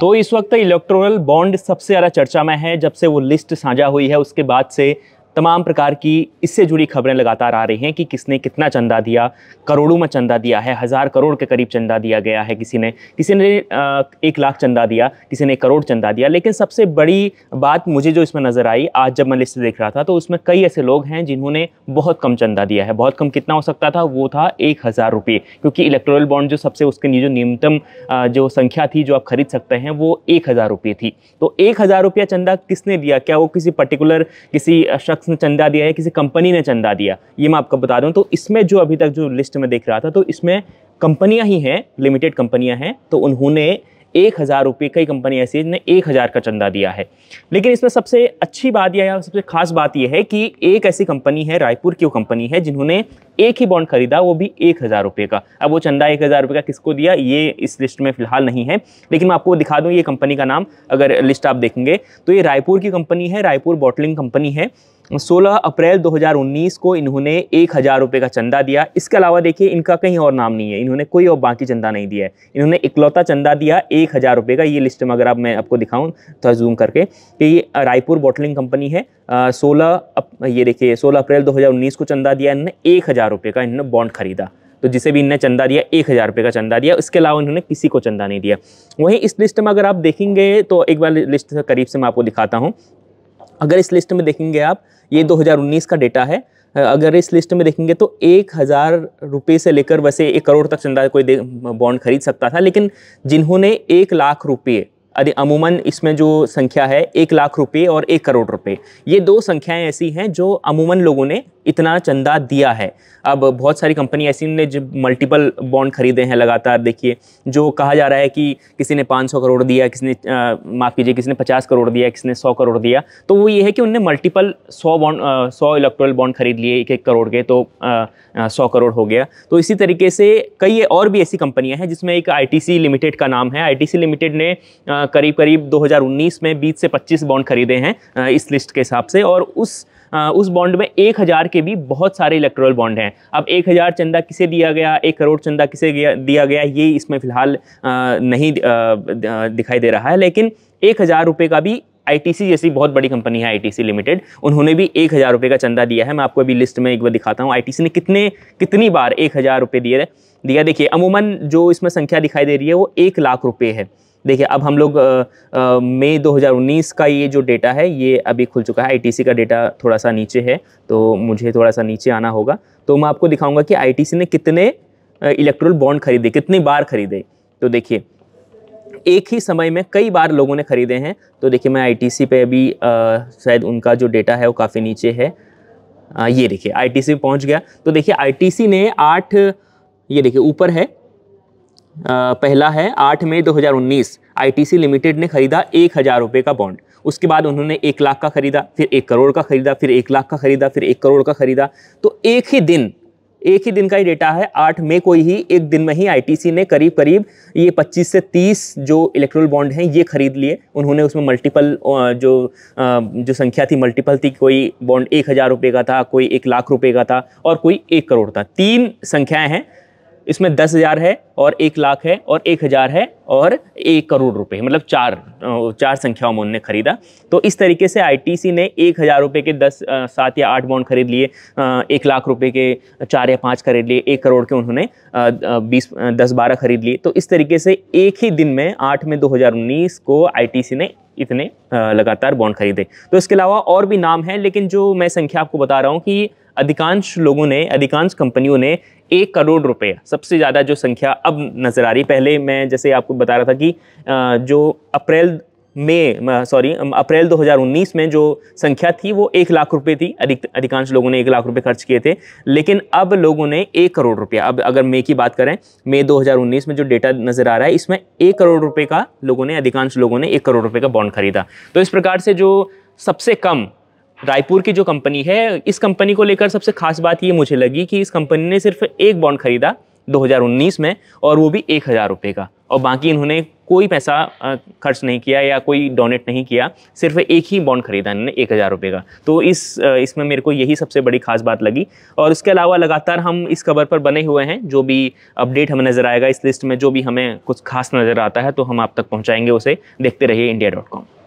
तो इस वक्त इलेक्ट्रोनल बॉन्ड सबसे ज़्यादा चर्चा में है जब से वो लिस्ट साझा हुई है उसके बाद से तमाम प्रकार की इससे जुड़ी खबरें लगातार आ रही हैं कि किसने कितना चंदा दिया करोड़ों में चंदा दिया है हज़ार करोड़ के करीब चंदा दिया गया है किसी ने किसी ने एक लाख चंदा दिया किसी ने एक करोड़ चंदा दिया लेकिन सबसे बड़ी बात मुझे जो इसमें नज़र आई आज जब मैं लिस्ट देख रहा था तो उसमें कई ऐसे लोग हैं जिन्होंने बहुत कम चंदा दिया है बहुत कम कितना हो सकता था वो था एक हज़ार रुपये क्योंकि इलेक्ट्रोल बॉन्ड जो सबसे उसके जो न्यूनतम जो संख्या थी जो आप खरीद सकते हैं वो एक हज़ार रुपये थी तो एक हज़ार रुपया चंदा किसने दिया क्या वो किसी पर्टिकुलर किसी शख्स ने चंदा दिया या किसी कंपनी ने चंदा दिया ये मैं आपको बता दूँ तो इसमें जो अभी तक जो लिस्ट में देख रहा था तो इसमें कंपनियाँ ही हैं लिमिटेड कंपनियाँ हैं तो उन्होंने एक हज़ार रुपये कई कंपनी ऐसी जिन्हें एक हज़ार का चंदा दिया है लेकिन इसमें सबसे अच्छी बात यह है सबसे खास बात यह है कि एक ऐसी कंपनी है रायपुर की वो कंपनी है जिन्होंने एक ही बॉन्ड खरीदा वो भी एक हज़ार रुपये का अब वो चंदा एक हज़ार रुपये का किसको दिया ये इस लिस्ट में फिलहाल नहीं है लेकिन मैं आपको दिखा दूँ ये कंपनी का नाम अगर लिस्ट आप देखेंगे तो ये रायपुर की कंपनी है रायपुर बॉटलिंग कंपनी है 16 अप्रैल 2019 को इन्होंने एक हज़ार रुपये का चंदा दिया इसके अलावा देखिए इनका कहीं और नाम नहीं है इन्होंने कोई और बाकी चंदा नहीं दिया है इन्होंने इकलौता चंदा दिया एक हज़ार रुपये का ये लिस्ट में अगर आप मैं आपको दिखाऊं तो जूम करके कि ये रायपुर बॉटलिंग कंपनी है सोलह ये देखिए सोलह अप्रैल दो को चंदा दिया इन्होंने एक हज़ार रुपये का इन्होंने बॉन्ड खरीदा तो जिसे भी इनने चंदा दिया एक हज़ार रुपये का चंदा दिया इसके अलावा इन्होंने किसी को चंदा नहीं दिया वहीं इस लिस्ट में अगर आप देखेंगे तो एक बार लिस्ट करीब से मैं आपको दिखाता हूँ अगर इस लिस्ट में देखेंगे आप ये 2019 हाँ। का डेटा है अगर इस लिस्ट में देखेंगे तो एक हज़ार रुपये से लेकर वैसे एक करोड़ तक चंदा कोई बॉन्ड खरीद सकता था लेकिन जिन्होंने एक लाख रुपये यदि अमूमन इसमें जो संख्या है एक लाख रुपए और एक करोड़ रुपए ये दो संख्याएं ऐसी हैं जो अमूमन लोगों ने इतना चंदा दिया है अब बहुत सारी कंपनी ऐसी ने जब मल्टीपल बॉन्ड खरीदे हैं लगातार देखिए जो कहा जा रहा है कि किसी ने 500 करोड़ दिया किसी ने माफ़ कीजिए किसी ने 50 करोड़ दिया किसी ने 100 करोड़ दिया तो वो ये है कि उनने मल्टीपल 100 बॉन्ड 100 इलेक्ट्रोल बॉन्ड खरीद लिए एक एक करोड़ के तो सौ करोड़ हो गया तो इसी तरीके से कई और भी ऐसी कंपनियाँ हैं जिसमें एक आई लिमिटेड का नाम है आई लिमिटेड ने करीब करीब 2019 में 20 से 25 बॉन्ड खरीदे हैं इस लिस्ट के हिसाब से और उस उस बॉन्ड में एक हज़ार के भी बहुत सारे इलेक्ट्रोल बॉन्ड हैं अब एक हज़ार चंदा किसे दिया गया एक करोड़ चंदा किसे दिया गया ये इसमें फ़िलहाल नहीं दिखाई दे रहा है लेकिन एक हज़ार रुपये का भी आई जैसी बहुत बड़ी कंपनी है आई लिमिटेड उन्होंने भी एक हज़ार रुपये का चंदा दिया है मैं आपको अभी लिस्ट में एक बार दिखाता हूँ आई ने कितने कितनी बार एक हज़ार रुपये दिए दिया देखिए अमूमन जो इसमें संख्या दिखाई दे रही है वो एक लाख रुपये है देखिए अब हम लोग मई 2019 का ये जो डेटा है ये अभी खुल चुका है आईटीसी का डेटा थोड़ा सा नीचे है तो मुझे थोड़ा सा नीचे आना होगा तो मैं आपको दिखाऊंगा कि आईटीसी ने कितने इलेक्ट्रोल बॉन्ड खरीदे कितनी बार खरीदे तो देखिए एक ही समय में कई बार लोगों ने खरीदे हैं तो देखिए मैं आई पे अभी शायद उनका जो डेटा है वो काफ़ी नीचे है आ, ये देखिए आई टी पहुंच गया तो देखिए आई ने आठ ये देखिए ऊपर है पहला है आठ मई 2019 सी लिमिटेड ने खरीदा एक हज़ार रुपये का बॉन्ड उसके बाद उन्होंने एक लाख का खरीदा फिर एक करोड़ का खरीदा फिर एक लाख का खरीदा फिर एक करोड़ का खरीदा तो एक ही दिन एक ही दिन का ही डेटा है आठ मई को ही एक दिन में ही आईटीसी ने करीब करीब ये 25 से 30 जो इलेक्ट्रोल बॉन्ड हैं ये खरीद लिए उन्होंने उसमें मल्टीपल जो जो संख्या थी मल्टीपल थी कोई बॉन्ड एक हज़ार रुपये का था कोई एक लाख रुपये का था और कोई एक करोड़ था तीन संख्याएं हैं इसमें दस हज़ार है और एक लाख है और एक हज़ार है और एक करोड़ रुपए मतलब चार चार संख्याओं में उन्होंने खरीदा तो इस तरीके से आईटीसी ने एक हज़ार रुपये के दस सात या आठ बॉन्ड खरीद लिए एक लाख रुपए के चार या पाँच खरीद लिए एक करोड़ के उन्होंने बीस दस बारह खरीद लिए तो इस तरीके से एक ही दिन में आठ में दो को आई ने इतने लगातार बॉन्ड खरीदे तो इसके अलावा और भी नाम है लेकिन जो मैं संख्या आपको बता रहा हूँ कि अधिकांश लोगों ने अधिकांश कंपनियों ने एक करोड़ रुपए सबसे ज़्यादा जो संख्या अब नज़र आ रही पहले मैं जैसे आपको बता रहा था कि जो अप्रैल में सॉरी अप्रैल 2019 में जो संख्या थी वो एक लाख रुपए थी अधिक अधिकांश लोगों ने एक लाख रुपए खर्च किए थे लेकिन अब लोगों ने एक करोड़ रुपया अब अगर मई की बात करें मई 2019 में जो डेटा नज़र आ रहा है इसमें एक करोड़ रुपए का लोगों ने अधिकांश लोगों ने एक करोड़ रुपए का बॉन्ड खरीदा तो इस प्रकार से जो सबसे कम रायपुर की जो कंपनी है इस कंपनी को लेकर सबसे खास बात ये मुझे लगी कि इस कंपनी ने सिर्फ एक बॉन्ड खरीदा 2019 में और वो भी एक हज़ार रुपये का और बाकी इन्होंने कोई पैसा खर्च नहीं किया या कोई डोनेट नहीं किया सिर्फ एक ही बॉन्ड खरीदा इन्होंने एक हज़ार रुपये का तो इस इसमें मेरे को यही सबसे बड़ी खास बात लगी और उसके अलावा लगातार हम इस खबर पर बने हुए हैं जो भी अपडेट हमें नज़र आएगा इस लिस्ट में जो भी हमें कुछ खास नज़र आता है तो हम आप तक पहुँचाएंगे उसे देखते रहिए इंडिया डॉट कॉम